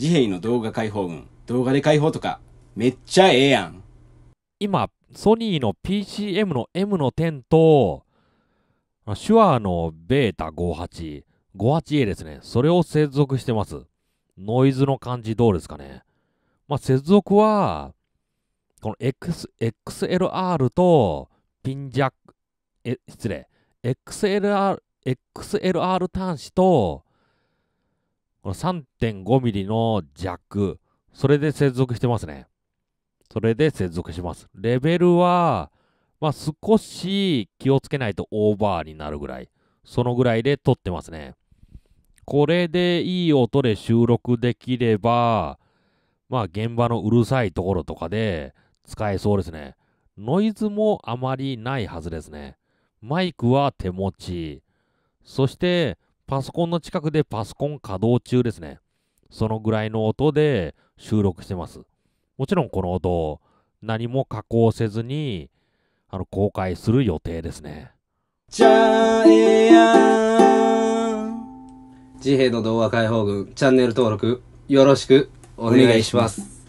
自閉の動画解放群、動画で解放とか、めっちゃええやん。今、ソニーの PCM の M の10と、手話のベータ58、58A ですね。それを接続してます。ノイズの感じどうですかね。まあ、接続は、この X XLR とピンジャック、え、失礼。XLR、XLR 端子とこの3.5ミリの弱、それで接続してますね。それで接続します。レベルは、まあ、少し気をつけないとオーバーになるぐらい。そのぐらいで撮ってますね。これでいい音で収録できれば、まあ現場のうるさいところとかで使えそうですね。ノイズもあまりないはずですね。マイクは手持ち。そして、パソコンの近くでパソコン稼働中ですね。そのぐらいの音で収録してます。もちろんこの音、何も加工せずに、あの、公開する予定ですね。じゃあ、えや自閉の童話解放軍、チャンネル登録、よろしくお願いします。